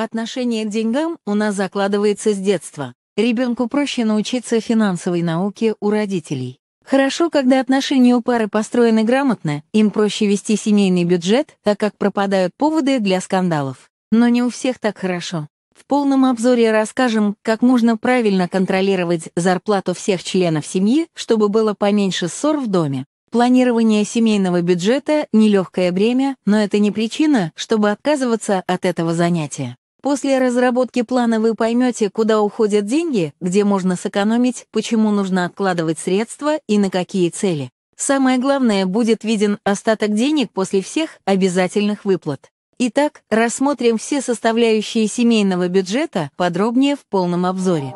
Отношение к деньгам у нас закладывается с детства. Ребенку проще научиться финансовой науке у родителей. Хорошо, когда отношения у пары построены грамотно, им проще вести семейный бюджет, так как пропадают поводы для скандалов. Но не у всех так хорошо. В полном обзоре расскажем, как можно правильно контролировать зарплату всех членов семьи, чтобы было поменьше ссор в доме. Планирование семейного бюджета – нелегкое бремя, но это не причина, чтобы отказываться от этого занятия. После разработки плана вы поймете, куда уходят деньги, где можно сэкономить, почему нужно откладывать средства и на какие цели. Самое главное, будет виден остаток денег после всех обязательных выплат. Итак, рассмотрим все составляющие семейного бюджета подробнее в полном обзоре.